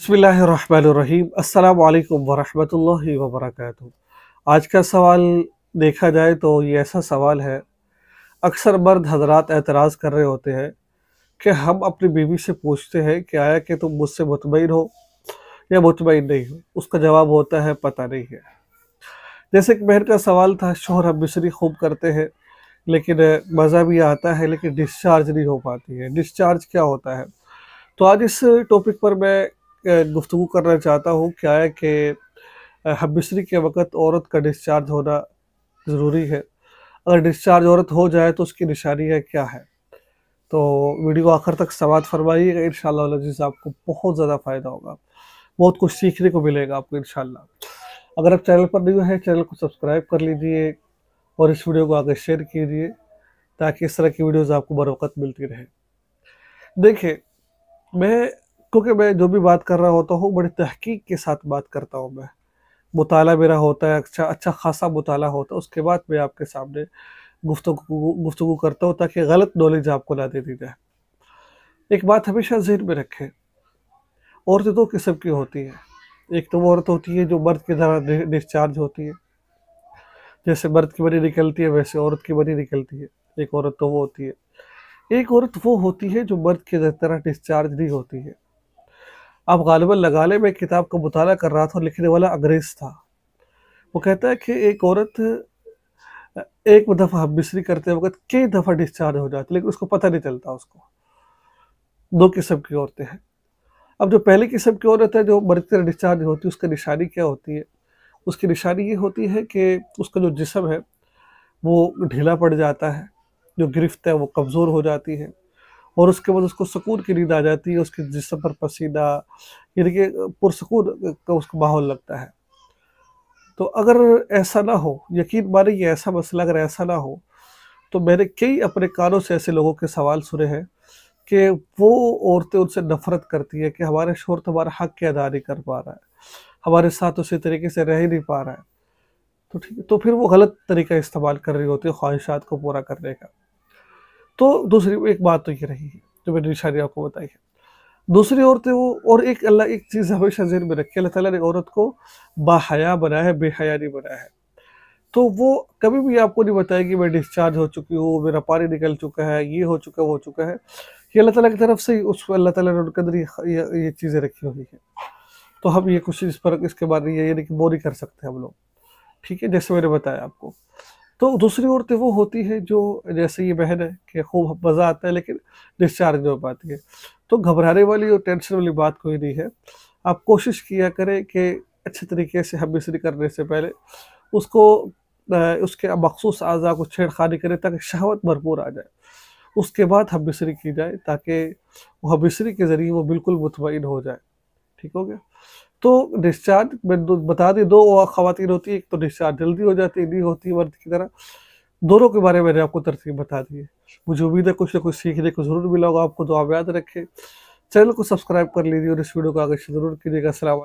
बसमीम् अल्लाम वरहमल वर्क आज का सवाल देखा जाए तो ये ऐसा सवाल है अक्सर मर्द हजरात एतराज़ कर रहे होते हैं कि हम अपनी बीवी से पूछते हैं कि आया कि तुम मुझसे मुतमिन हो या मुतमिन नहीं हो उसका जवाब होता है पता नहीं है जैसे कि मेहर का सवाल था शोहर हम मिसरी खूब करते हैं लेकिन मज़ा भी आता है लेकिन डिस्चार्ज नहीं हो पाती है डिस्चार्ज क्या होता है तो आज इस टॉपिक पर मैं गुफ्तु करना चाहता हूँ क्या है कि हबिसरी के वक़्त औरत का डिस्चार्ज होना ज़रूरी है अगर डिस्चार्ज औरत हो जाए तो उसकी निशानी है क्या है तो वीडियो आखिर तक समात फरमाइएगा इन शजीज आपको बहुत ज़्यादा फ़ायदा होगा बहुत कुछ सीखने को मिलेगा आपको इन अगर आप चैनल पर नहीं हैं चैनल को सब्सक्राइब कर लीजिए और इस वीडियो को आगे शेयर कीजिए ताकि इस तरह की वीडियोज़ आपको बर मिलती रहे देखिए मैं क्योंकि मैं जो भी बात कर रहा होता हूँ बड़ी तहकीक के साथ बात करता हूँ मैं मुताला मेरा होता है अच्छा अच्छा खासा मुताला होता है उसके बाद मैं आपके सामने गुफ्तु गुफ्तु करता हूँ ताकि गलत नॉलेज आपको ना दे दी जाए एक बात हमेशा जहन में रखें औरतें दो किस्म की होती हैं एक तो वो औरत होती है जो मर्द की तरह डिस्चार्ज होती है जैसे मर्द की मनी निकलती है वैसे औरत की मनी निकलती है एक औरत तो वो होती है एक औरत वो होती है जो मर्द की तरह डिस्चार्ज नहीं होती है अब गालिबा लगाले में किताब का मुताल कर रहा था और लिखने वाला अंग्रेज़ था वो कहता है कि एक औरत एक दफ़ा हम मिस्री करते वक्त कई दफ़ा डिस्चार्ज हो जाती लेकिन उसको पता नहीं चलता उसको दो किस्म की औरतें हैं अब जो पहली किस्म की औरत है जो मरीज तरह डिस्चार्ज होती है उसकी निशानी क्या होती है उसकी निशानी ये होती है कि उसका जो जिसम है वो ढीला पड़ जाता है जो गिरफ्त है वो कमज़ोर हो जाती है और उसके बाद उसको सुकून की नींद आ जाती है उसके जिसम पर पसीना यानी कि पुरसकून का उसको माहौल लगता है तो अगर ऐसा ना हो यकीन माने ये ऐसा मसला अगर ऐसा ना हो तो मैंने कई अपने कानों से ऐसे लोगों के सवाल सुने हैं कि वो औरतें उनसे नफरत करती है कि हमारे शोर तो हमारा हक के अदा नहीं कर पा रहा है हमारे साथ उसी तरीके से रह ही नहीं पा रहा है तो ठीक है तो फिर वो गलत तरीका इस्तेमाल कर रही होती है ख्वाहिशात को पूरा करने का तो दूसरी एक बात तो ये रही है जो मैंने निशानी आपको बताई है दूसरी औरतें वो और एक अल्लाह एक चीज़ हमेशा जहन में रखी अल्लाह ताला ने औरत को बाहया बनाया है बेहया नहीं बनाया है तो वो कभी भी आपको नहीं बताएगी मैं डिस्चार्ज हो चुकी हूँ मेरा पानी निकल चुका है ये हो चुका है वो हो चुका है ये अल्लाह ताला की तरफ से ही उस अल्लाह ताला ने उनके अंदर ये, ये चीज़ें रखी हुई हैं तो हम ये कुछ इस पर इसके बारे में यानी कि वो नहीं कर सकते हम लोग ठीक है जैसे मैंने बताया आपको तो दूसरी औरतें वो होती है जो जैसे ये बहन है कि खूब मज़ा आता है लेकिन डिस्चार्ज नहीं हो पाती है तो घबराने वाली और टेंशन वाली बात कोई नहीं है आप कोशिश किया करें कि अच्छे तरीके से हम बिस्तरी करने से पहले उसको उसके मखसूस अज़ा को छेड़खानी करें ताकि शहवत भरपूर आ जाए उसके बाद हम मिसरी की जाए ताकि वह बिस्तरी के ज़रिए वो बिल्कुल मुतमिन हो जाए ठीक हो गया तो डिस्चार्ज मैं बता दी दो खातन होती है एक तो डिस्चार्ज जल्दी हो जाती है नहीं होती मर्द की तरह दोनों के बारे में मैंने आपको तरतीब बता दी है मुझे उम्मीद है कुछ ना कुछ सीखने को ज़रूर मिला होगा आपको दुआ याद रखें चैनल को सब्सक्राइब कर लीजिए और इस वीडियो को आगे जरूर कीजिएगा सलाम